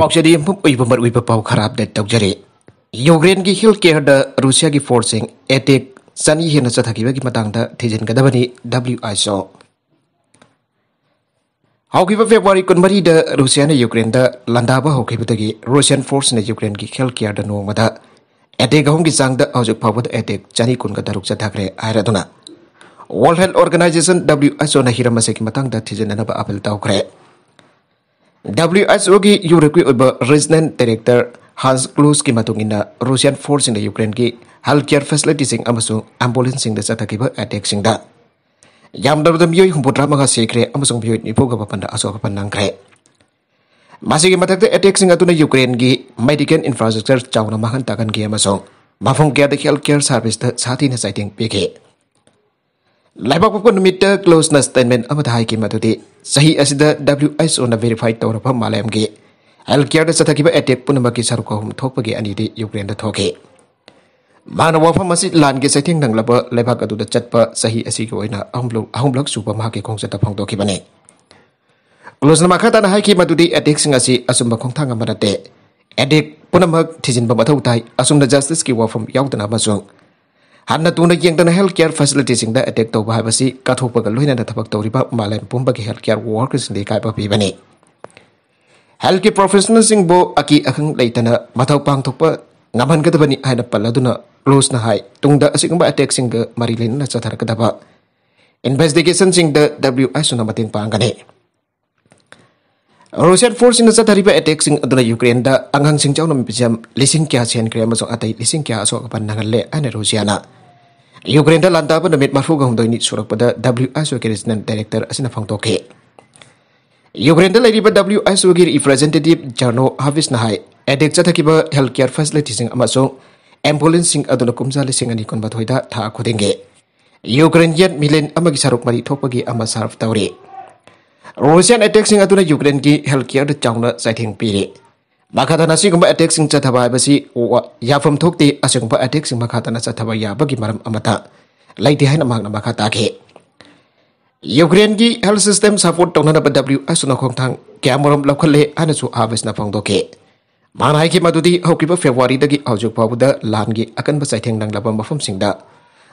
पाजरी मूबर पाव खरा अपडेट तौजरी यूक्रेन की हिल केयर रूसिया की फोर्स एटेक चनी हेन चाहिए थेजनगदबी डब्ल्यू आई सो हाब फेब्रुरी कुन रूसिया यूक्रेन लंदाब होगी रूसियन फोर्स ने यूक्रेन की हेल केयर नोम एटेक अहम की चांग एटेक चनी कूनगदरुक चाहे है World Health Organization W H O नीरम हिम्मत की थेजन अपील तौर WSOG Yurikwi Uba Resident Director Hans Klus Kimatung Ina Russian Force in the Ukraine Ki Healthcare Facility Sing Amasung Ambulance Sing Desa Takiba Attack Sing Da Yam Dabda Miyoi Humpu Drama Ga Sekre Amasung Biyoi Nipu Gapa Panda Aso Gapa Nang Kre Masih Kimatak Te Attack Sing Atuna Ukraine Ki Medical Infrastructure Chau Namahan Takan Ki Amasung Mafung Gya The Healthcare Service Te Saati Nasa Iting Pekeh ꯂꯩꯕꯥꯛꯄꯣꯛꯄ ꯅꯨꯃꯤꯠꯇ ꯀ꯭ꯂꯣꯁꯅ statement ꯑꯃꯗ ꯍꯥꯏꯈꯤ ꯃꯗꯨꯗꯤ ꯆꯍꯤ ꯑꯁꯤꯗ W H ꯑꯣꯅ verify ꯇꯧꯔꯕ ꯃꯥꯂꯦꯝꯒꯤ ꯍꯦꯜ ꯀꯦꯌꯔꯗ ꯆꯠꯊꯈꯤꯕ ꯑꯦꯇꯦꯛ ꯄꯨꯝꯅꯃꯛꯀꯤ ꯁꯔꯨꯛ ꯑꯍꯨꯝ ꯊꯣꯛꯄꯒꯤ ꯑꯅꯤꯗꯤ ꯌꯨꯀ꯭ꯔꯦꯟꯗ ꯊꯣꯛꯈꯤ ꯃꯥꯅ ꯋꯥꯐꯝ ꯑꯁꯤ ꯂꯥꯟꯒꯤ ꯆꯩꯊꯦꯡ ꯅꯪꯂꯕ ꯂꯩꯕꯥꯛ ꯑꯗꯨꯗ ꯆꯠꯄ ꯆꯍꯤ ꯑꯁꯤꯒꯤ ꯑꯣꯏꯅ ꯑꯍꯨꯝꯂꯛ ꯑꯍꯨꯝꯂꯛ ꯁꯨꯕ ꯃꯍꯥꯛꯀꯤ ꯈꯣꯡꯆꯠꯇ ꯐꯣꯡꯗꯣꯛꯈꯤꯕꯅꯤ ꯀ꯭ꯂꯣꯁꯅ ꯃꯈꯥ ꯇꯥꯅ ꯍꯥꯏꯈꯤ ꯃꯗꯨꯗꯤ ꯑꯦꯇꯦꯛꯁꯤꯡ ꯑꯁꯤ ꯑꯆꯨꯝꯕ ꯈꯣꯡꯊꯥꯡ ꯑꯃ ꯅꯠꯇꯦ ꯑꯦꯇꯦꯛ ꯄꯨꯝꯅꯃꯛ ꯊꯤꯖꯤꯟꯕ ꯃꯊꯧ ꯇꯥꯏ ꯑꯁꯨꯝꯅ ꯖꯁꯇꯤꯁꯀꯤ ꯋꯥꯐꯝ ꯌꯥꯎꯗꯅ ꯑꯃꯁꯨꯡ hanna tuna yeng dana healthcare facilities da attack to ba ba si ka thu pa ga loina da healthcare workers ni kai ba bi ba ni bo aki akhang leitana mathau pang thok pa ngaman duna close na hai tung da asing ba attack sing ga mari lin sing da wi suna matin pa ang ga ni Russian force in the Satari by attacking the Ukraine, leasing Angan Sing Chong Mipjam, Lissing Kia Sian Kremas or Atai Lissing Ukraine dan lantai pun demit marfu gahung ini surat pada WSO Kerisnan Director asin afang toke. Ukraine dan lady pada WSO Kiri Representative Jarno Havis Nahai. Edek jatah kiba healthcare facility sing amasong. Ambulance atau adun kumza le tak aku dengge. Ukraine milen amagi saruk mari topagi amasarf tauri. Rusian attack sing adun Ukraine ki healthcare de jangna saiting pilih. Maka tanah si kumpa adik sing jataba basi uwa yafam tukti asing kumpa adik sing maka tanah jataba ya bagi maram amata. Lai dihai amang nama kata ke. Ukraine ki health system support tong nana W asu na kong tang kya morom lau kale ana su aves na pang doke. Mana ki madudi hau kipa Februari dagi hau juk pabuda lan gi akan basai teng nang labam bafam sing da.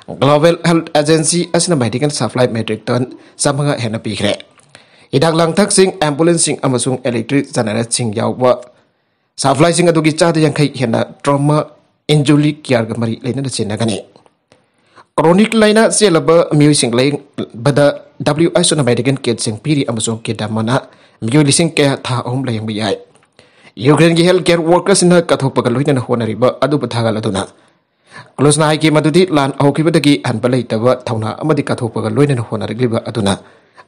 Global Health Agency asina medical supply metric ton samanga hena pikre. Idak lang tak sing ambulance sing amasung electric generator sing yawa ꯁꯞꯄ꯭ꯂꯥꯏꯁꯤꯡ ꯑꯗꯨꯒꯤ ꯆꯥꯗ ꯌꯥꯡꯈꯩ ꯍꯦꯟꯅ trauma injury ꯀꯤꯌꯔꯒ ꯃꯔꯤ ꯂꯩꯅꯅ ꯆꯦꯟꯅꯒꯅꯤ chronic ꯂꯥꯏꯅꯥ ꯆꯦꯜꯂꯕ ꯃꯤꯑꯣꯏꯁꯤꯡ ꯂꯩꯕꯗ W H American ꯀꯤꯠꯁꯤꯡ ꯄꯤꯔꯤ ꯑꯃꯁꯨꯡ ꯀꯤꯠ ꯑꯃꯅ ꯃꯤꯑꯣꯏ ꯂꯤꯁꯤꯡ ꯀꯌꯥ ꯊꯥ ꯑꯍꯨꯝ ꯂꯩꯌꯦꯡꯕ ꯌꯥꯏ ꯌꯨꯀ꯭ꯔꯦꯟꯒꯤ ꯍꯦꯜꯊ ꯀꯦꯌꯔ ꯋꯥꯔꯀꯔꯁꯤꯡꯅ ꯀꯠꯊꯣꯛꯄꯒ ꯂꯣꯏꯅꯅ ꯍꯣꯠꯅꯔꯤꯕ ꯑꯗꯨꯕꯨ ꯊꯥꯒꯠ ꯑꯗꯨꯅ ꯀ꯭ꯂꯣꯁꯅ ꯍꯥꯏꯈꯤ ꯃꯗꯨꯗꯤ ꯂꯥꯟ ꯍꯧꯈꯤꯕꯗꯒꯤ ꯍꯟꯕ ꯂꯩꯇꯕ ꯊꯧꯅꯥ ꯑꯃꯗꯤ ꯀꯠꯊꯣꯛꯄꯒ ꯂꯣꯏꯅꯅ ꯍꯣꯠꯅꯔꯛꯂꯤꯕ ꯑꯗꯨꯅ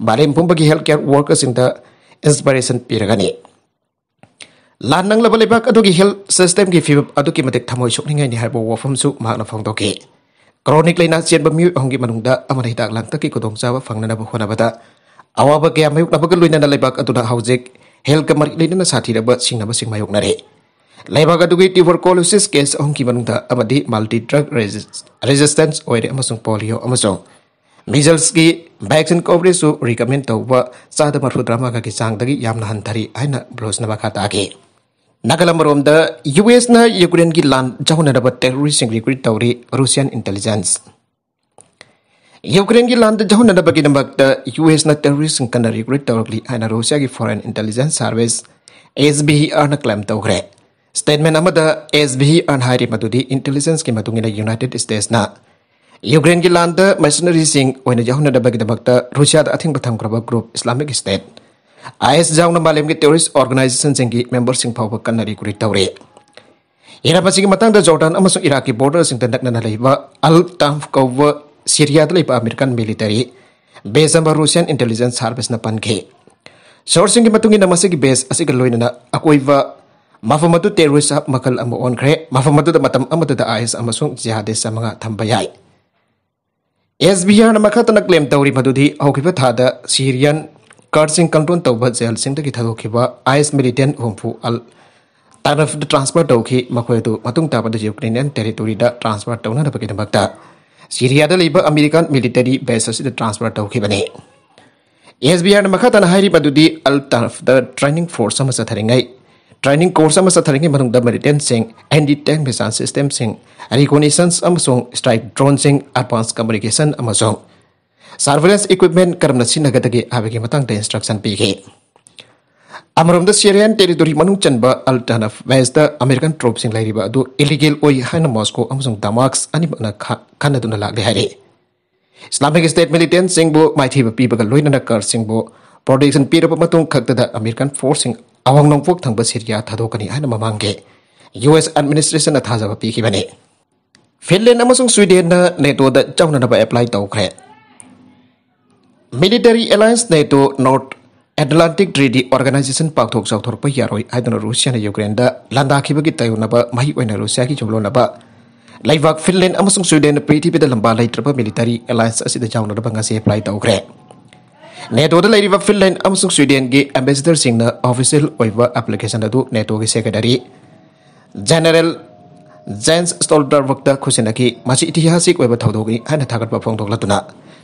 ꯃꯥꯂꯦꯝ ꯄꯨꯝꯕꯒꯤ ꯍꯦꯜꯊ ꯀꯦꯌꯔ ꯋꯥꯔꯀꯔꯁꯤꯡꯗ ꯏꯟꯁꯄꯤꯔꯦꯁꯟ ꯄꯤꯔꯒꯅꯤ lanang laba lebak adu ki health system ki fib adu ki matik thamoi sok ningai ni hai bo wafam su mak na phong to ki chronic lena chen ba miu ong manung da amari dak lang ta ki kodong sa ba phang na ba khona ba da awa ba ke amai na ba ke luina na lebak adu na haujek health ka mari lena na sathi da ba sing na ba sing mayok na re lebak adu ki tuberculosis case ong ki manung da amadi multi drug resistance oire amasung polio amasung measles ki vaccine coverage su recommend to ba sa da marfu drama ka ki sang da ki yam na han thari aina blos na ba kha ta ki नागलामरोम US न Ukraine की लान जाऊनब टेरोरी recruit तौरी Russian intelligence Ukraine की लान जाऊनब यूएस न टेररी रिक्रूट तौरली रूसिया की foreign intelligence service S B R न क्लेम तौरे स्टेटमेंट एस बी आर है इंटेलीजेंस की मतलब यूनाइटेड स्टेट्स यूक्रेन की लान मिशनरी जाऊनब रूसिया अथिब थम group Islamic State IS jauh nama lembaga teroris organisasi yang di member sing bawa kan dari kuri tauri. Ira pasi kita tentang Jordan amasung Irak border sing tentang nana lewa Al Tanf kau Syria dari pak Amerikan militeri. Besar baru Russian Intelligence Service napan ke. Source yang kita tunggu nama sih base asik keluar nana aku iba. Mafu matu teroris sab makal amu on kre. Mafu matu tak AS amu tak IS amasung jihadis sama ngah tambayai. SBR nama kata nak tauri madu di hokipet ada Syrian ꯀꯥꯔꯁꯤꯡ control ꯇꯧꯕ ꯖꯦꯜꯁꯤꯡꯗꯒꯤ ꯊꯥꯗꯣꯛꯈꯤꯕ ice ꯃꯤꯂꯤꯇꯦꯟ ꯍꯨꯝꯐꯨ ꯑꯜ ꯇꯥꯔꯐꯗ transfer ꯇꯧꯈꯤ ꯃꯈꯣꯏ ꯑꯗꯨ ꯃꯇꯨꯡ ꯇꯥꯕꯗ ꯌꯨꯀ꯭ꯔꯦꯅꯤꯌꯟ ꯇꯦꯔꯤꯇꯣꯔꯤꯗ ꯇ꯭ꯔꯥꯟꯁꯐꯔ ꯇꯧꯅꯅꯕꯒꯤꯗꯃꯛꯇ ꯁꯤꯔꯤꯌꯥꯗ ꯂꯩꯕ ꯑꯃꯦꯔꯤꯀꯥꯟ ꯃꯤꯂꯤꯇꯔꯤ ꯕꯦꯁ ꯑꯁꯤꯗ ꯇ꯭ꯔꯥꯟꯁꯐꯔ ꯇꯧꯈꯤꯕꯅꯤ ꯑꯦꯁ ꯕꯤ ꯑꯥꯔꯅ ꯃꯈꯥ ꯇꯥꯅ ꯍꯥꯏꯔꯤꯕ ꯑꯗꯨꯗꯤ ꯑꯜ ꯇꯔꯐꯗ ꯇ꯭ꯔꯦꯅꯤꯡ ꯐꯣꯔꯁ ꯑꯃ ꯆꯠꯊꯔꯤꯉꯩ ꯇ꯭ꯔꯦꯅꯤꯡ ꯀꯣꯔꯁ ꯑꯃ ꯆꯠꯊꯔꯤꯉꯩ ꯃꯅꯨꯡꯗ ꯃꯤꯂꯤꯇꯦꯟꯁꯤꯡ ꯑꯦꯟꯗꯤ ꯇꯦꯡ ꯃꯤꯁꯥꯏꯜ ꯁꯤꯁꯇꯦꯝꯁꯤꯡ ꯔꯤꯀꯣꯅꯤꯁꯟꯁ ꯑꯃꯁꯨꯡ ꯁ꯭ꯇ꯭ꯔꯥꯏꯛ ꯗ꯭ꯔꯣꯟꯁꯤꯡ ꯑꯦꯗꯚꯥꯟꯁ ꯀꯝꯃꯨꯅꯤꯀꯦꯁꯟ ꯑꯃꯁꯨꯡ सर्वेलेंस इक्विपमेंट करम सिनगदगे हाबगे इंस्ट्रक्शन पीगे अमरम सीरियन टेरीटोरी मनुंग चनब अल्टन West American troop illegal Moscow Damascus अनिबना खानदुना है इस्लामिक स्टेट मिलिटेंट सिंग पीबग माइथिबा पीबगा कर प्रोटेक्शन पीरब मतुंग अमेरिकन फोर्स सिंग अवांग नोंगपोक सीरिया सिरिया थादोकनी हाइन ममांगे यूएस एडमिनिस्ट्रेशन ना थाजाबा पीखिबने फिनलैंड अमसुंग स्वीडन ना नेटो दा चाउननाबा apply military alliance NATO North Atlantic Treaty Organization pakthok chawthorpa yaroi haidana Russia na Ukraine da landa khibagi tayunaba mahi oina Russia ki chomlonaba laibak Finland amasung Sweden prithibida lamba laitrapa military alliance asida jaunada banga se apply tawgre NATO da lairiba Finland amasung Sweden ge ambassador singna official oiba application adu NATO ge secretary general Jens Stoltenberg da khusinaki machi itihaasik oiba thawdogi haina thagatpa phongthoklatuna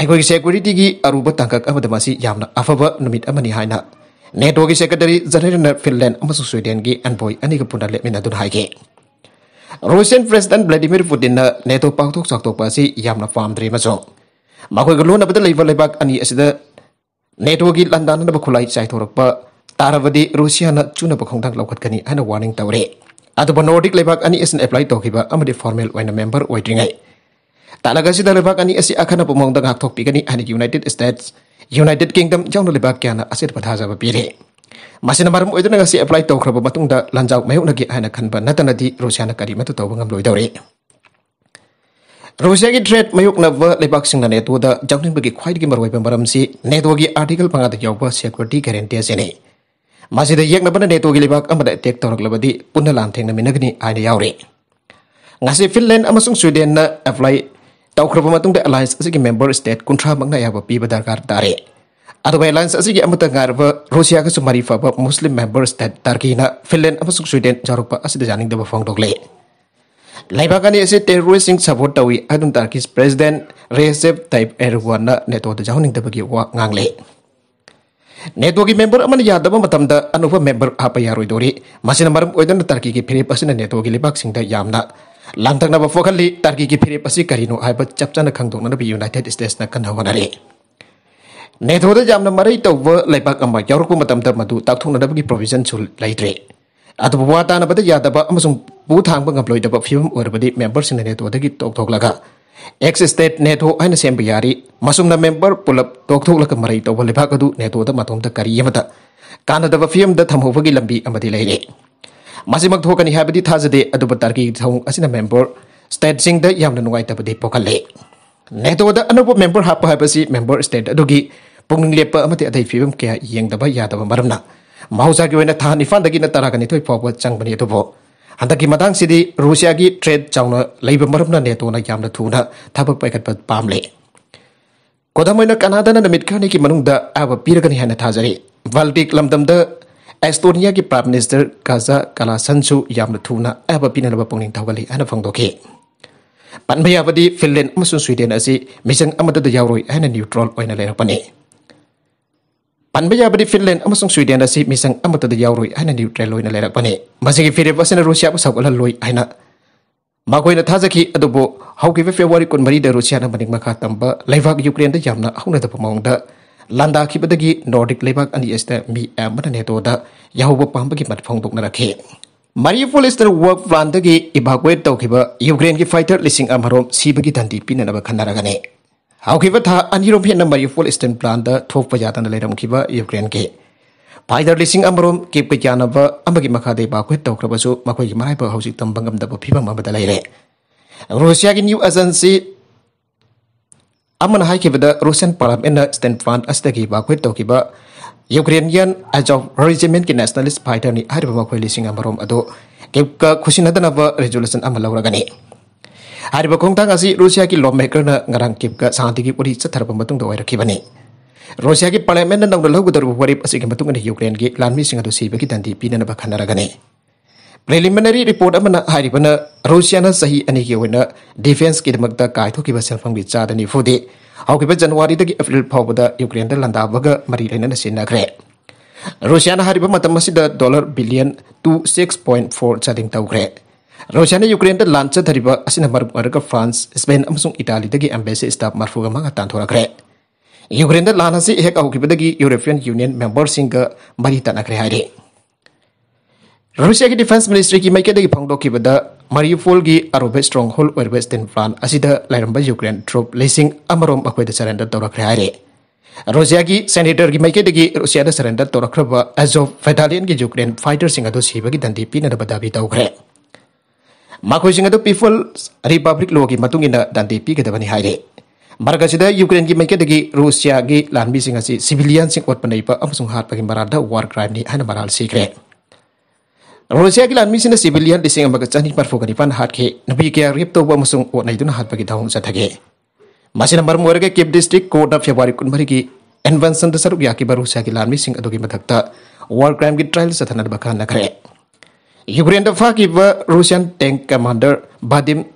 ꯑꯩꯈꯣꯏꯒꯤ ꯁꯦꯀ꯭ꯌꯨꯔꯤꯇꯤꯒꯤ ꯑꯔꯨꯕ ꯇꯥꯡꯀꯛ ꯑꯃꯗ ꯃꯁꯤ ꯌꯥꯝꯅ ꯑꯐꯕ ꯅꯨꯃꯤꯠ ꯑꯃꯅꯤ ꯍꯥꯏꯅ ꯅꯦꯇꯣꯒꯤ ꯁꯦꯀ꯭ꯔꯦꯇꯔꯤ ꯖꯦꯅꯔꯦꯜꯅ ꯐꯤꯟꯂꯦꯟ ꯑꯃꯁꯨꯡ ꯁ꯭ꯋꯤꯗꯦꯟꯒꯤ ꯑꯟꯕꯣꯏ ꯑꯅꯤꯒ ꯄꯨꯟꯅ ꯂꯦꯞꯃꯤꯟꯅꯗꯨꯅ ꯍꯥꯏꯈꯤ ꯔꯨꯁꯤꯌꯟ ꯄ꯭ꯔꯁꯤꯗꯦꯟ ꯚ꯭ꯂꯥꯗꯤꯃꯤꯔ ꯄꯨꯇꯤꯟꯅ ꯅꯦꯇꯣ ꯄꯥꯡꯊꯣꯛ ꯆꯥꯎꯊꯣꯛꯄ ꯑꯁꯤ ꯌꯥꯝꯅ ꯄꯥꯝꯗ꯭ꯔꯦ ꯑꯃꯁꯨꯡ ꯃꯈꯣꯏꯒ ꯂꯣꯟꯅꯕꯗ ꯂꯩꯕ ꯂꯩꯕꯥꯛ ꯑꯅꯤ ꯑꯁꯤꯗ ꯅꯦꯇꯣꯒꯤ ꯂꯥꯟꯗꯥꯅꯅꯕ ꯈꯨꯠꯂꯥꯏ ꯆꯥꯏꯊꯣꯔꯛꯄ ꯇꯥꯔꯕꯗꯤ ꯔꯨꯁꯤꯌꯥꯅ ꯆꯨꯅꯕ ꯈꯣꯡꯊꯥꯡ ꯂꯧꯈꯠꯀꯅꯤ ꯍꯥꯏꯅ ꯋꯥꯔꯅꯤꯡ ꯇꯧꯔꯦ ꯑꯗꯨꯕꯨ ꯅꯣꯔꯗꯤꯛ ꯂꯩꯕꯥꯛ ꯑꯅꯤ ꯑꯁꯤꯅ ꯑꯦꯄ꯭ꯂꯥꯏ ꯇꯧꯈꯤꯕ ꯑꯃꯗꯤ ꯐꯣꯔꯃꯦꯜ ꯑꯣꯏꯅ ꯃꯦꯝꯕꯔ ꯑꯣꯏꯗ꯭ꯔꯤꯉꯩ Tak Tanaka sida lebak ani asi apa pemong tengah topik pikani ani United States United Kingdom jauh no kian kiana asir pada berpilih. Masih nomor mu itu naga si apply tau kerap batung da lanjau mayuk nagi ana kan ban nata nadi Rusia na karima tu tau bangam loi dauri. Rusia ki trade mayuk na va lebak sing na netu da jang bagi khwai di marwai pembaram si netu gi artikel pangata jawab security guarantee sini. Masih ada yang na bana netu gi lebak amada tek tau lebadi punna lanteng na minagni ani yauri. Ngasi Finland amasung Sweden na apply tau kerap matung de alliance asik member state kontra magna ya ba piba dagar dare atau bay alliance asik ya mata ngar ba rusia ke sumari fa muslim member state tarkina finland apa suk sweden jaruk ba asik de janing de ba dogle Laiba kan ya si support tawi adun tarkis president Recep Tayyip Erdogan na neto de jahuning de bagi wa ngangle. Network member aman ya dapat matam anu member apa ya roy dori masih nambah oidan tarki ki pilih pasti network lebak sing da लंग फोखल तरगी की फिर अस कहीं चप चन खादों United states कन्हा नेथोद मई तब लेकू तक प्रोविजन लेद्रे अब वह तब यादव तांगद हो होबी मेबर से नेथोद की तौथोल एक्स स्टेट नेथो है सेम यारी मेबर पुल तौथोल मई तब लेबू नेथोद मतोद करी कानद फीम की लंबी लेने मजिमी थाजदे तारकी मेम्बर स्टेट नाइटबे पोखल नेहदोद अनुब मेम्बर हाप है मेम्बर स्टेट पुनलेप फिवम क्या येंदब यादव मरम महजा की था निफानी तरगनीत फाव चंगने हदसीद रूसिया की ट्रेड चौना मरम नेहदोद थब पैगत पाले कोदम कनाडा नमीट खाने की मनुद अब पीरगनी है वर्ल्टिक लमद Estonia ki Prime Minister Kaza Kalasansu yamna thuna aba pinalaba pongning thawali ana phangdoke panmaya badi Finland amsun Sweden asi misang amada da yauroi ana neutral oina le pani panmaya badi Finland amsun Sweden asi misang amada da yauroi ana neutral oina le pani masigi fire basena Russia pasak ala loi aina ꯃꯈꯣꯏꯅ ꯊꯥꯖꯈꯤ ꯑꯗꯨꯕꯨ ꯍꯧꯈꯤꯕ ꯐꯦꯕꯋꯥꯔꯤ ꯀꯨꯟꯃꯔꯤꯗ ꯔꯨꯁꯤꯌꯥꯅ ꯃꯅꯤꯡ ꯃꯈꯥ ꯇꯝꯕ ꯂꯩꯕꯥꯛ ꯌꯨꯀ꯭ꯔꯦꯟꯗ ꯌꯥꯝꯅ ꯍꯧꯅꯗꯕ ꯃꯑꯣꯡꯗ लांदा की नॉर्डिक लेबाग अनीस्ट मी एम नेटो यहोब पाब की मत फोंदोक नरखे मरीपोल इस वर्क प्लान इवाकुएट तौर युक्रेन की फाइटर लिंग अमरों सिब की धंधी पीनब खनरगने अरुम हेन मरीपोल इस्टन प्लान थोप जाम युक्रेन की फाइटर लिंग केप के जानबादे इवाकुएट तौरब माइब हो फीम रूसिया की new agency amana hai kibada rusen palam na stand fund asta ki ba khoi to ki ba ukrainian azov regiment ki nationalist fighter ni har ba khoi lising amarom ado kepka khusin hadana ba resolution amala ura gani har ba kong tang asi russia ki lawmaker na ngarang kepka santi ki pori chathar ba matung dawai rakhi bani russia ki parliament na nang lo gudur ba pori asi ki matung ni ukraine ki lanmi sing ado sibe ki dandi pinana ba khanara gani preliminary report रूसियाना सही अने की defence की कायथोब cell चादी हाब जनवरी अप्रील फाबद Ukraine लंधाब मरी लेना सिन्ग्रे रूसियाना dollar billion two six point four चादिंग तौरे रूसियाना यूक्रेन लाचदरीबरग France Spain Italy embassy staff मरफूम तथोरग्रे यूक्रेन लाने हेक्की यूरोपियन यूनियन मेम्बर मरी तक है रुसी की डिफेंस मिनिस्ट्री की मैके फोद मरीफोल की अरुब स्ट्रों होल और स्टेन प्लान लाइब यूक्रेन ट्रूप लिंगर सरेंडर तौर है रूसिया की सेनेटर की मैके रूसिया सरेंडर तौर एजो फेडालियन की यूक्रेन फाइटर सिब की दंडी पीनब दावी तौर मखोद पीपल रिपब्लिक लो की दंडी पीगदबनी है से यूक्रेन की मैके रूसिया की लाबी सिविलियन ओटप नईब हाट की मरद वार क्राइम मरल सीख्रें Rusia gilan mi sina civilian lising amaga chani parfo gani pan hat ke nabi ke rip to ba musung o itu dun hat bagi daung sa thage masi number ke kip district court of february kun bari ki convention dasar ya ki baru sa gilan mi sing adogi war crime ki trial sa thana bakha na kare ukraine da fa ba russian tank commander vadim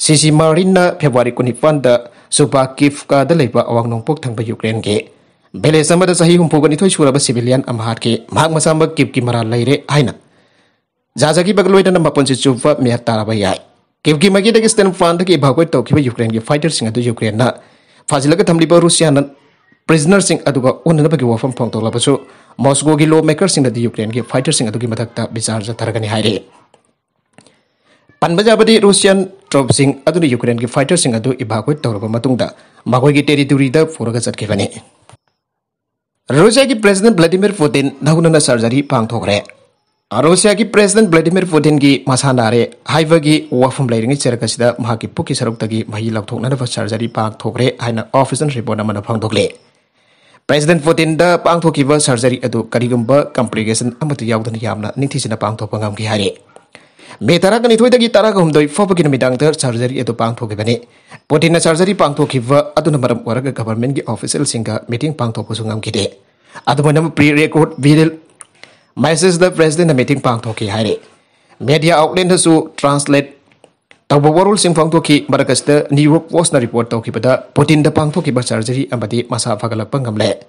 sisi marina february kun hipan da suba kif ka da awang nongpok tang ba ukraine ke बेलेस अमदा सही itu थोइ सुरब civilian अमहार mak माग मसाम किप maral मरा लैरे जाजा की बगल वैन मपन से चुप मेहर ताब कि स्टेन पांड की इवाकोई तौक यूक्रेन की फाइटर यूक्रेन फाजिल थम्ब रूसियान प्रिजनर उन्नब की वफम फोंतु मॉस्को की लो मेकर यूक्रेन की फाइटर मधक् विचार जतरगनी पनबजाबी रूसियान ट्रोप यूक्रेन की फाइटर इभाकोई तौर की टेरीटोरी फूरगनी रूसिया की प्रेसिडेंट व्लादिमीर पुतिन नौन सर्जरी पांग रूसिया की प्रेसिडेंट व्लादिमीर पुतिन की मसा नारे है वफम लेरी चेरक की सरुक्ति मही लौटना सर्जरी पाथोरे ऑफिशियल रिपोर्ट फादले प्रेसिडेंट पुतिन पाथोब सर्जरी अब कहींगम कंप्लीकेशन यानीसी पाथोपे हारे मे तरह निथोद की तरह हूद फोब की सर्जरी अब पाथोबे पुतिन सर्जरी पाथोबर गवर्मेंट की ऑफिशियल मीटिंग प्री रेकॉर्ड विरल ꯃꯦꯁꯦꯖꯗ ꯄ꯭ꯔꯦꯁꯤꯗꯦꯟꯅ ꯃꯤꯇꯤꯡ ꯄꯥꯡꯊꯣꯛꯈꯤ ꯍꯥꯏꯔꯤ ꯃꯦꯗꯤꯌꯥ ꯑꯥꯎꯠꯂꯦꯠꯅꯁꯨ ꯇ꯭ꯔꯥꯟꯁꯂꯦꯠ ꯇꯧꯕ ꯋꯥꯔꯣꯜꯁꯤꯡ ꯐꯣꯡꯗꯣꯛꯈꯤ ꯃꯔꯛ ꯑꯁꯤꯗ ꯅ꯭ꯌꯨꯔꯣꯞ ꯄꯣꯁꯅ ꯔꯤꯄꯣꯔꯠ ꯇꯧꯈꯤꯕꯗ ꯄꯨꯇꯤꯟꯗ ꯄꯥꯡꯊꯣꯛꯈꯤꯕ ꯁꯔꯖꯔꯤ ꯑꯃꯗꯤ ꯃꯁꯥ ꯐꯒꯠꯂꯛꯄ ꯉꯝꯂꯦ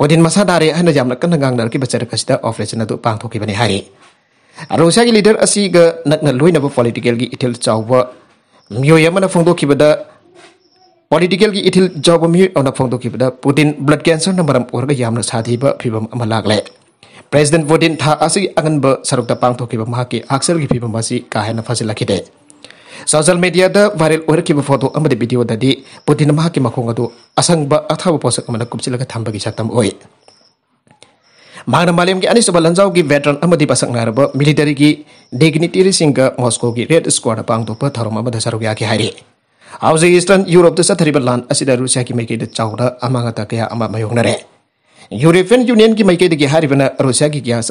ꯄꯨꯇꯤꯟ ꯃꯁꯥ ꯅꯥꯔꯦ ꯍꯥꯏꯅ ꯌꯥꯝꯅ ꯀꯟꯅ ꯉꯥꯡꯅꯔꯛꯈꯤꯕ ꯆꯔꯛ ꯑꯁꯤꯗ ꯑꯣꯄꯔꯦꯁꯟ ꯑꯗꯨ ꯄꯥꯡꯊꯣꯛꯈꯤꯕꯅꯤ ꯍꯥꯏꯔꯤ ꯔꯣꯁꯤꯌꯥꯒꯤ ꯂꯤꯗꯔ ꯑꯁꯤꯒ ꯅꯛꯅ ꯂꯣꯏꯅꯕ ꯄꯣꯂꯤꯇꯤꯀꯦꯜꯒꯤ ꯏꯊꯤꯜ ꯆꯥꯎꯕ ꯃꯤꯑꯣꯏ ꯑꯃꯅ ꯐꯣꯡꯗꯣꯛꯈꯤꯕꯗ ꯄꯣꯂꯤꯇꯤꯀꯦꯜꯒꯤ ꯏꯊꯤꯜ ꯆꯥꯎꯕ ꯃꯤꯑꯣꯏ ꯑꯃꯅ ꯐꯣꯡꯗꯣꯛꯈꯤꯕꯗ ꯄꯨꯇꯤꯟ ꯕ꯭ꯂꯗ ꯀꯦꯟꯁꯔꯅ ꯃꯔꯝ ꯑꯣꯏꯔꯒ ꯌꯥꯝꯅ ꯁꯥꯊꯤꯕ ꯐꯤꯚꯝ ꯑꯃ ꯂꯥꯛꯂꯦ Presiden Putin tak asyik akan berseru tepang toki pemahaki aksel gipi pembasi kahena fasil laki de. Sosial media de viral oleh kipi foto amade video tadi Putin memahaki makung adu asang ba atau posek amade kumsi laki tambah gisa tam oi. Mahana malam ki anis sebalan veteran amade pasang ngarab militeri ki dignity racing ke Moskow ki red squad apang tope tarum amade seru gaki ya hari. Aussie Eastern Europe desa teribat lan asida Rusia ki meki de cawda amangata kaya amat mayung nare. European union की ꯍꯥꯏꯔꯤꯕꯅ की gas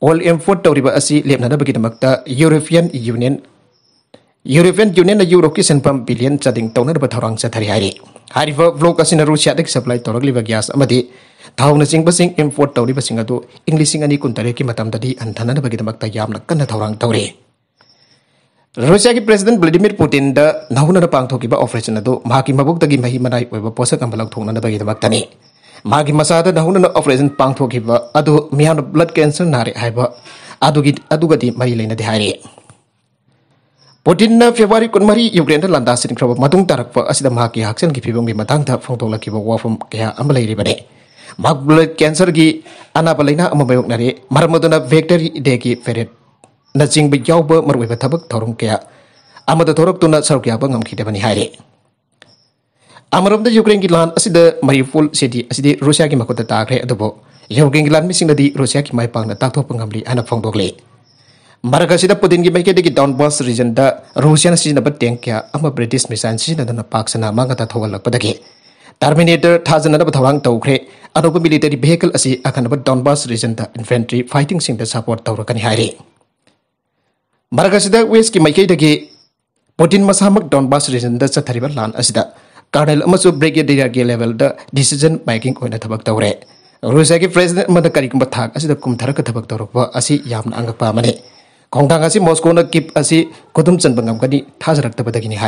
ꯑꯃꯗꯤ oil import तौर ꯑꯁꯤ ꯂꯦꯞꯅꯅꯕꯒꯤꯗꯃꯛꯇ European union European union की सेंपम billion चादिंग तौनरब थौरांग चथरी हारी हारिब ब्लॉक असिन सप्लाई तौर ग्यास धा चिंब चिंगबसिंग इम्पोर्ट तौलिब सिंग इं लिंग अनी कुंतरेकी मतमददि अंथननबगिदमक्ता यामन कन्न थौरांग तौरे रुसिया की प्रेसीडें व्लादिमीर पुतिन नौन नहुनर ऑपरेशन अदु माकी की मही मनाई पोसक अमलक मागी मसाद हून ऑपरेशन पांगोब मियान ब्लड कैंसर नारे है मरी लेने है पुटिन फेब्रुवरी कुनमरी यूक्रेन लंदा सिंख्रब मदुंग की हक्सन की फिवम की मतंग फोंदोलखिब वाफम ब्लड कैंसर की अनाब लेना अम मयोकनरे मरमदुना वेक्टर डे की फेरेट नचिंग याउब मरुइब थबक थौरम क्या अमद थोरक तुना अमरम यूक्रेन की लाद मरीफोल से रूसिया की मकोद ताकरे अब यूक्रेन की लाद में रूसिया की माइपा ताकोपी फोदे मरग से पुदीन की मैके डाउन बॉस रीजन रूसिया सिजन टें क्या ब्रिटिश मिजाइल सिजन पाकसन मांगे टर्मीनेटर थाजनबे अनुब मिलीटरी वेहकल अखनब डाउन region region infantry fighting support तौर है वेस्ट की मैके पुदीन मसाम डाउन बॉस रिजन चतरी लाद कर्णल ब्रिगेडियर के लेवल डिसीजन मैकिंग थबक तौरे रूसिया की प्रेसीडेंट करीब थाद कुमर थबक तौरपने अंगे खोटा मोस्को की कदम चलगनी थाजरबदगी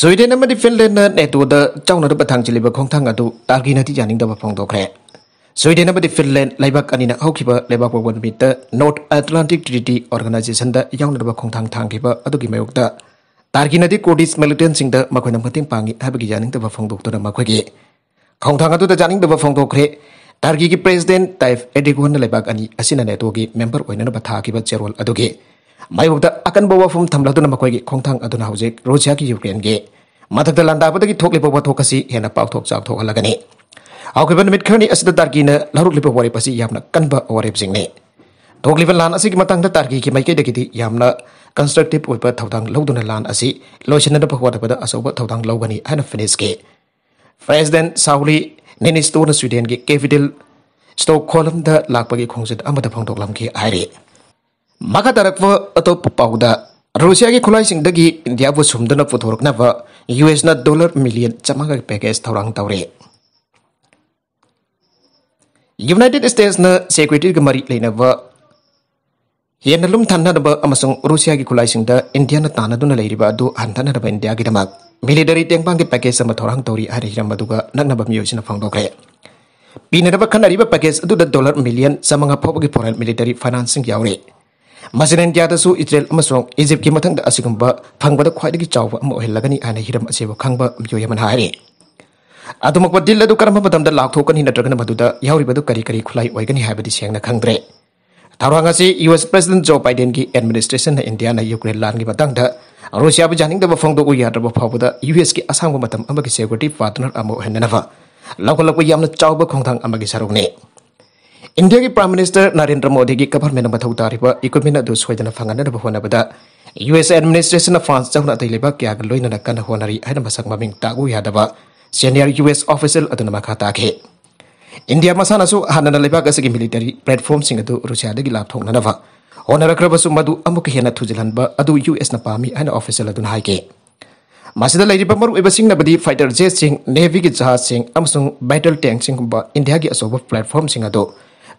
स्वीडन फिनलैंड नेटोद चौनब थाली खोटा तारगी जानीब फोंदे Sweden Finland North Atlantic Treaty Organization खोटा थाब अ तारकिनदी कोडिस मेलेटन सिंह मैं मखोय नम खतिंग पांगी हब गी जानिंग जानिंग की प्रेसीडें टाइफ एडिगोन लेबाक अनी असिना ने तोगी की चेरोल मैबद माइबोक द अकन बवा फोम रोजिया की यूक्रेन के मथक द की थोलीब लेबो बथोकसी हेना पाक थोक चाक खरनी ने लहरुक लेबो वरे पसी सिंह लान की मतंग की मैके ꯀꯟꯁꯇ꯭ꯔꯛꯇꯤꯕ ꯑꯣꯏꯕ ꯊꯧꯗꯥꯡ ꯂꯧꯗꯨꯅ ꯂꯥꯟ ꯑꯁꯤ ꯂꯣꯏꯁꯤꯟꯅꯕ ꯍꯣꯠꯅꯕꯗ ꯑꯆꯧꯕ ꯊꯧꯗꯥꯡ ꯂꯧꯒꯅꯤ ꯍꯥꯏꯅ ꯐꯤꯅꯤꯁꯀꯤ ꯄ꯭ꯔꯦꯁꯤꯗꯦꯟ ꯁꯥꯎꯂꯤ ꯅꯦꯅꯤꯁꯇꯣꯅ ꯁ꯭ꯋꯤꯗꯦꯟꯒꯤ ꯀꯦꯄꯤꯇꯦꯜ ꯁ꯭ꯇꯣꯛꯍꯣꯜꯝꯗ ꯂꯥꯛꯄꯒꯤ ꯈꯣꯡꯆꯠ ꯑꯃꯗ ꯐꯣꯡꯗꯣꯛꯂꯝꯈꯤ ꯍꯥꯏꯔꯤ ꯃꯈꯥ ꯇꯥꯔꯛꯄ ꯑꯇꯣꯞꯄ ꯄꯥꯎꯗ ꯔꯨꯁꯤꯌꯥꯒꯤ ꯈꯨꯠꯂꯥꯏꯁꯤꯡꯗꯒꯤ ꯏꯟꯗꯤꯌꯥꯕꯨ ꯁꯨꯝꯗꯨꯅ ꯄꯨꯊꯣꯔꯛꯅꯕ ꯌꯨ ꯑꯦꯁꯅ ꯗꯣꯂꯔ ꯃꯤꯂꯤꯌꯟ ꯆꯥꯝꯃꯉꯥꯒꯤ ꯄꯦꯀꯦꯖ ꯊꯧꯔꯥꯡ ꯇꯧꯔꯦ ꯌꯨꯅꯥꯏꯇꯦꯠ ꯁ꯭ꯇꯦꯠꯁꯅ ꯁꯦꯀ꯭ꯌꯨꯔꯤꯇꯤꯒ ꯃꯔꯤ ꯂꯩꯅꯕ yen lum thanna da amasung rusia gi kulai sing da india na tana du na leiri ba du han thanna da india gida mag military tank bang gi package sam thorang tori ari hiram ba du ga nak na ba myo sin phang do kre pi na da ba khanari ba da dollar million samanga phob gi foreign military financing gi masih masin india da israel amasung egypt gi mathang da asigum ba phang ba da khwai da gi chaw ba mo hiram ase ba ba myo yaman ha re adu mak ba dilla du karma ba dam da lak thokani na dragana ba du kari kari kulai oigani ha ba di siang na khang dre ꯊꯧꯔꯥꯡ ꯑꯁꯤ U S president Joe ꯕꯥꯏꯗꯦꯟꯒꯤ ꯑꯦꯗꯃꯤꯅꯤꯁꯇ꯭ꯔꯦꯁꯟꯅ ꯏꯟꯗꯤꯌꯥꯅ Ukraine ꯂꯥꯟꯒꯤ ꯃꯇꯥꯡꯗ ꯔꯨꯁꯤꯌꯥꯕꯨ ꯌꯥꯅꯤꯡꯗꯕ ꯐꯣꯡꯗꯣꯛꯎ ꯌꯥꯗ꯭ꯔꯕ ꯐꯥꯎꯕꯗ ꯌꯨ ꯑꯦꯁꯀꯤ ꯑꯁꯥꯡꯕ ꯃꯇꯝ ꯑꯃꯒꯤ ꯁꯦꯀ꯭ꯌꯨꯔꯤꯇꯤ ꯄꯥꯔꯇꯅꯔ ꯑꯃ ꯑꯣꯏꯍꯟꯅꯅꯕ ꯂꯧꯈꯠꯂꯛꯄ ꯌꯥꯝꯅ ꯆꯥꯎꯕ ꯈꯣꯡꯊꯥꯡ ꯑꯃꯒꯤ ꯁꯔꯨꯛꯅꯤ ꯏꯟꯗꯤꯌꯥꯒꯤ ꯄ꯭ꯔꯥꯏꯝ ꯃꯤꯅꯤꯁꯇꯔ ꯅꯔꯦꯟꯗ꯭ꯔ ꯃꯣꯗꯤꯒꯤ ꯒꯚꯔꯟꯃꯦꯟꯠꯅ ꯃꯊꯧ ꯇꯥꯔꯤꯕ ꯏꯀ꯭ꯋꯤꯞꯃꯦꯟ ꯑꯗꯨ ꯁꯣꯏꯗꯅ ꯐꯪꯍꯟꯅꯅꯕ ꯍꯣꯠꯅꯕꯗ ꯌꯨ ꯑꯦꯁ ꯑꯦꯗꯃꯤꯅꯤꯁꯇ꯭ꯔꯦꯁꯟꯅ ꯐ꯭ꯔꯥꯟꯁ ꯆꯥꯎꯅ ꯑꯇꯩ ꯂꯩꯕꯥꯛ ꯀꯌꯥꯒ ꯂꯣꯏꯅꯅ ꯀꯟꯅ ꯍꯣꯠꯅꯔꯤ ꯍꯥꯏꯅ ꯃꯁꯛ ꯃꯃꯤꯡ ꯇꯥꯛꯎ ꯌꯥꯗꯕ ꯁꯦꯅꯤꯌꯔ ꯌꯨ ꯑꯦꯁ ꯑꯣꯐꯤꯁꯦꯜ ꯑꯗꯨꯅ ꯃꯈꯥ ꯇꯥꯈꯤ इंडिया मसा हाँ लेकिन मिलीटरी प्लेटफॉर्म सिंह रुसिया की लाथोनव होनरब मधुन थूजल यू एस पाई ऑफिसल मरूब फाइटर जेट सिंह नेवी की जहाज सिंह बैटल टैंक इंडिया की अच्छा प्लेटफॉर्म सिंह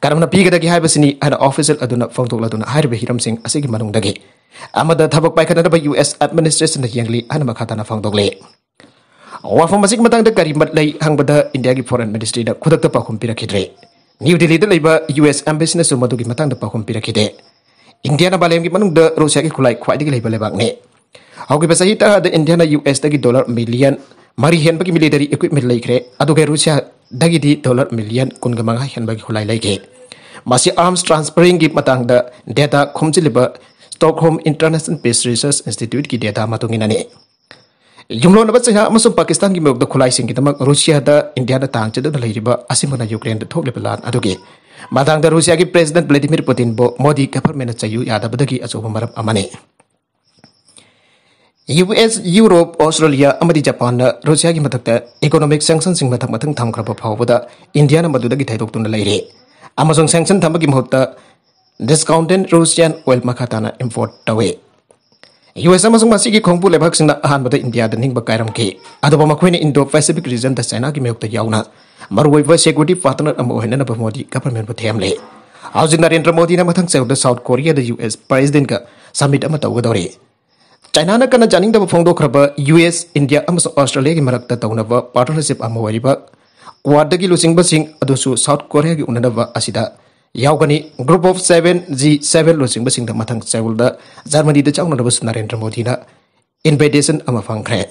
कर्म पीगदे ऑफिसल फोंदोंम सिंह मनुदे थब पाखनब यू एस एडमिनीस्ट्रेसन येंगली खाता फोंदोंले awa masih matang da kari matlay hang bada India di foreign ministry da khudak da pakhum pirakidre New Delhi da leba US embassy na su madugi matang da pakhum pirakide India na balai gi manung de Rusia gi khulai khwai di leba lebak ne Augi basahi ta da India na US da dollar million mari hen bagi military equipment laikre adu ge Russia da gi di dollar million kun ga manga bagi kulai laikre Masih arms transferring gi matang da data khomchiliba Stockholm International Peace Research Institute ki data matungin ane. युलोनब चाह पाकिस्तान की मयोग खुलाई की Russia India तांगना Ukraine थोड़ी लागे मांग Russia की president Vladimir Putin बो मोदी गफरमें चयू याद की अचुब मरमे S Europe Australia Japan Russia की मधक्त इकोनोमिक सेंसन मधक्र फाउब इंडिया मददी थे सेंसन थम की मौत डिस्काउंटेड रूसियान ओल मखा तना इंपोर्ट तवे ꯌꯨ ꯑꯦꯁ ꯑꯃꯁꯨꯡ ꯃꯁꯤꯒꯤ ꯈꯣꯡꯕꯨ ꯂꯩꯕꯥꯛꯁꯤꯡꯅ ꯑꯍꯥꯟꯕꯗ ꯏꯟꯗꯤꯌꯥꯗ ꯅꯤꯡꯕ ꯀꯥꯏꯔꯝꯈꯤ ꯑꯗꯨꯕ ꯃꯈꯣꯏꯅ ꯏꯟꯗꯣ ꯄꯦꯁꯤꯐꯤꯛ ꯔꯤꯖꯟꯗ ꯆꯥꯏꯅꯥꯒꯤ ꯃꯥꯌꯣꯛꯇ ꯌꯥꯎꯅ ꯃꯔꯨꯑꯣꯏꯕ ꯁꯦꯀ꯭ꯌꯨꯔꯤꯇꯤ ꯄꯥꯔꯠꯅꯔ ꯑꯃ ꯑꯣꯏꯍꯟꯅꯕ ꯃꯣꯗꯤ ꯒꯚꯔꯟꯃꯦꯟꯠꯕꯨ ꯊꯦꯝꯂꯦ ꯍꯧꯖꯤꯛ ꯅꯔꯦꯟꯗ꯭ꯔ ꯃꯣꯗꯤꯅ ꯃꯊꯪ ꯆꯌꯣꯜꯗ ꯁꯥꯎꯠ ꯀꯣꯔꯤꯌꯥꯗ ꯌꯨ ꯑꯦꯁ ꯄ꯭ꯔꯁꯤꯗꯦꯟꯠꯀ ꯁꯃꯤꯠ ꯑꯃ ꯇꯧꯒꯗꯧꯔꯤ ꯆꯥꯏꯅꯥꯅ ꯀꯟꯅ ꯆꯥꯅꯤꯡꯗꯕ ꯐꯣꯡꯗꯣꯛꯈ꯭ꯔꯕ ꯌꯨ ꯑꯦꯁ ꯏꯟꯗꯤꯌꯥ ꯑꯃꯁꯨꯡ ꯑꯣꯁꯇ꯭ꯔꯦꯂꯤꯌꯥꯒꯤ ꯃꯔꯛꯇ ꯇꯧꯅꯕ ꯄꯥꯔꯠꯅꯔꯁꯤꯞ ꯑꯃ ꯑꯣꯏꯔꯤꯕ ꯀ꯭ꯋꯥꯗꯒꯤ ꯂꯨꯆꯤꯡꯕꯁꯤꯡ ꯑꯗꯨꯁꯨ ꯁꯥꯎꯠ ꯀꯣꯔꯤꯌꯥꯒꯤ ꯎꯅꯅꯕ ꯑꯁꯤꯗ यानी group of seven G seven लोचिंग मथंग चेवल जर्मनी चौनब नरेंद्र मोदी इनवाइटेशन फंग्रे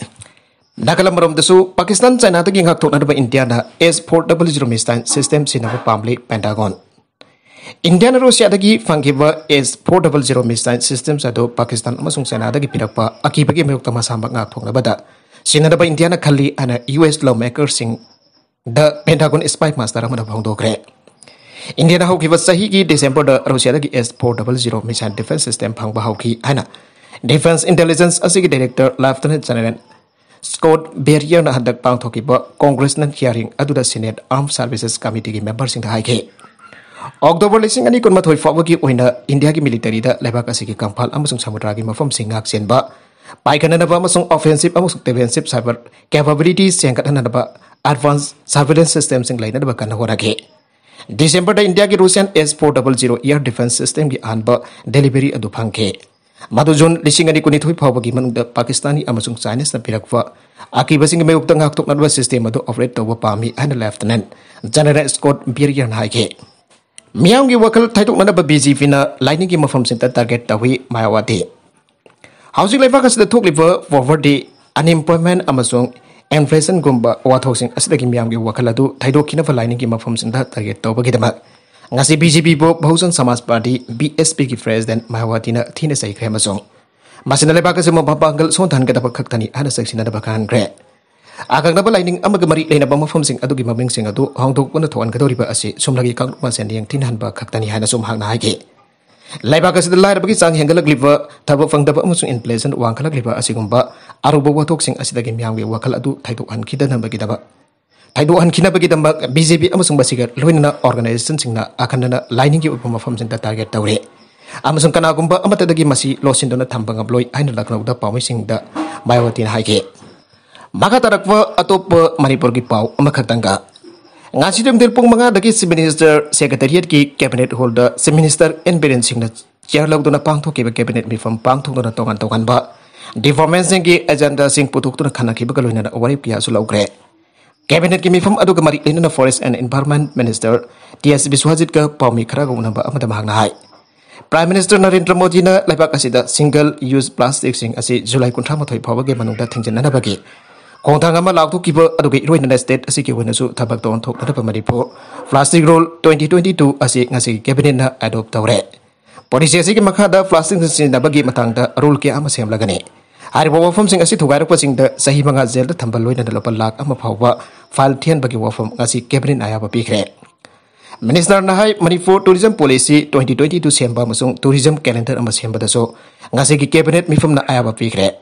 नागालमरमदसु पाकिस्तान चाइनादगी गाथोकनब इंडियाना S four double zero missile system सिंह पामले पेंटागन इंडिया रोसियादगी फंगिब S four double zero missile system सदो पाकिस्तान अमसुंग चाइनादगी पिरक्प अकीबगी मयुक्त मसाम गाथोकनबद सिनब इंडियाना खल्ली अन यूएस लॉ मेकर्स सिंग द पेंटागन स्पाई मास्टर अमन इंडिया हो डिसेंबर सही की S four double zero missile defence system फंग होगी defence intelligence director lieutenant general Scott Berrier हद पाथोब Congress hearing Senate arm services committee member है अक्टोबर लिंग अनी कन्मथोई फाउगी इंडिया की मिलिटरी लेबाक कंफाल समुद्रा की मफम सेंब पाइखनब ऑफेंसिव डिफेंसिव साइबर कैपेबिलिटी सेंगटनब एडवांस सर्विलेंस सिस्टम लेनब कौरगे December da India ki Russian S400 air defense system ki delivery adu phangke madu jun lisingani kuni thui phawba ki manung Pakistani amasung Chinese na pirakwa aki basing me uktang hak tokna system operate tawba pami and lieutenant general Scott Birgian haike miang gi wakal thaitok mana ba busy fina lining gi mafam sinta target ta hui housing life ka sida thuk liver unemployment amasung inflation gumba watho sing asida kim yam ge wakala du thaido kina fa lining ki mafum sin da target to ba gidama ngasi bjp bo bahusan samaj party bsp ki phrase then mahawati na thine sai khre mazo masina le ba ka sumo baba angal so dhan ka da khak thani ana sak sina da ba gre agang da lining ama ga lain apa ba mafum sing adu gi mabing sing adu hong thok kun thon ka dori ba ase lagi kang ma sen yang thin han ba khak thani ha na Laiba kasi dalay bagi sang hangga lagliba tabo fang dapat musuh in pleasant wang kala gliba asigumba arubo watok sing asida gem yang wa kala du thaidu an kita na bagi daba thaidu an kina bagi daba BJP amusung basigar loinna organization sing na akan na lining ki upama fam sing ta target tauri amusung kana gumba amat dagi masih losin dona tambang abloi aina lakna da pawmi sing da mayawatin haike maka tarakwa atop manipur gi paw amakhatanga ngasi dem dirpung manga dagi si minister secretariat ki cabinet holder si minister enbiren singna chair log dona pangtho ke cabinet mi from pangtho dona tongan tongan ba development sing ki agenda sing putuk tuna khana ki bakalo na awari pya su logre cabinet ki mi from adu gamari lena forest and environment minister ts biswajit ka pawmi khara go na ba amada bhagna hai prime minister Narendra Modi ने लेपाक single use plastic July कुंथ्रामाथोई फावगे मनुंगदा थिंजननाबगे kongtang ama lakthu kibo aduge iroi nan state asi ke wenasu thabak ton thok thada pamari plastic rule 2022 asi ngasi cabinet na adopt tawre policy asi ke makha da plastic sin da bagi matang rule ke ama sem lagane ari bawa form sing asi thugar ko sing da sahi thambal loina da lopal bagi wa form ngasi ayapa aya ba pikre Minister Nahai Tourism Policy 2022 Sembah Musung Tourism Calendar Amas Sembah Daso Ngasih Cabinet Mifum Na Ayah Bapikret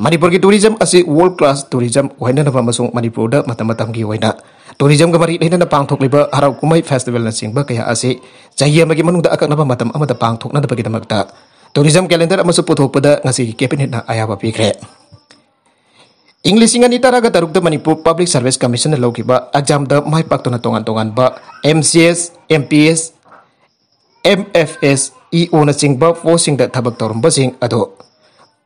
ꯃꯅꯤꯄꯨꯔꯒꯤ tourism ꯑꯁꯤ world class tourism ꯑꯣꯏꯍꯟꯅꯅꯕ ꯑꯃꯁꯨꯡ ꯃꯅꯤꯄꯨꯔꯗ ꯃꯇꯝ ꯃꯇꯝꯒꯤ ꯑꯣꯏꯅ ꯇꯨꯔꯤꯖꯝꯒ ꯃꯔꯤ ꯂꯩꯅꯅ ꯄꯥꯡꯊꯣꯛꯂꯤꯕ ꯍꯔꯥꯎ ꯀꯨꯝꯍꯩ ꯐꯦꯁꯇꯤꯚꯦꯜꯅꯆꯤꯡꯕ ꯀꯌꯥ ꯑꯁꯤ ꯆꯍꯤ ꯑꯃꯒꯤ ꯃꯅꯨꯡꯗ ꯑꯀꯛꯅꯕ ꯃꯇꯝ ꯑꯃꯗ ꯄꯥꯡꯊꯣꯛꯅꯅꯕꯒꯤꯗꯃꯛꯇ ꯇꯨꯔꯤꯖꯝ ꯀꯦꯂꯦꯟꯗꯔ ꯑꯃꯁꯨ ꯄꯨꯊꯣꯛꯄꯗ ꯉꯁꯤꯒꯤ ꯀꯦꯕꯤꯅꯦꯠꯅ ꯑꯌꯥꯕ ꯄꯤꯈ꯭ꯔꯦ ꯏꯪ ꯂꯤꯁꯤꯡ ꯑꯅꯤ ꯇꯔꯥꯒ ꯇꯔꯨꯛꯇ ꯃꯅꯤꯄꯨꯔ ꯄꯕ꯭ꯂꯤꯛ ꯁꯔꯚꯤꯁ ꯀꯃꯤꯁꯟꯅ ꯂꯧꯈꯤꯕ ꯑꯦꯛꯖꯥꯝꯗ ꯃꯥꯏ ꯄꯥꯛꯇꯨꯅ ꯇꯣꯉꯥꯟ ꯇꯣꯉꯥꯟꯕ M C S M P S M F S E ꯑꯣꯅꯆꯤꯡꯕ ꯄꯣꯁꯁꯤꯡꯗ ꯊꯕꯛ ꯇꯧꯔꯝꯕꯁꯤꯡ ꯑꯗꯣ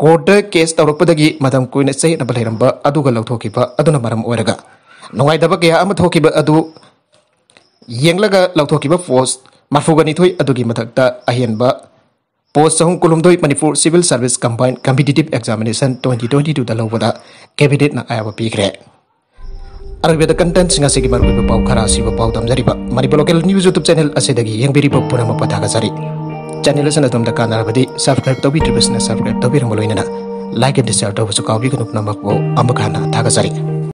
Korte case tawruk pedagi madam kuin sai na balairam ba adu galau toki ba adu na maram oira ga. Nongai daba kea amma toki ba adu Yang laga lau toki ba fos marfuga ni toi adu gi madak ta ahien ba. Pos sahung kulum toi manifur civil service combined competitive examination 2022 dalau bada kabinet na ayaba pikre. Aruh beda konten singa segi maru beba pau kara si beba pau tam zari ba. Mari ba news youtube channel ase dagi yang beri ba puna ma pataka zari. Channel ꯑꯁꯤꯅ ꯑꯗꯣꯝꯗ ꯀꯥꯟꯅꯔꯕꯗꯤ subscribe ꯇꯧꯕꯤꯗ꯭ꯔꯤꯕꯁꯤꯅ subscribe ꯇꯧꯕꯤꯔꯝꯕ ꯂꯣꯏꯅꯅ like N share ꯇꯧꯕꯁꯨ ꯀꯥꯎꯕꯤꯒꯅꯨ ꯄꯨꯝꯅꯃꯛꯄꯨ ꯑꯃꯨꯛ ꯍꯟꯅ ꯊꯥꯒꯠꯆꯔꯤ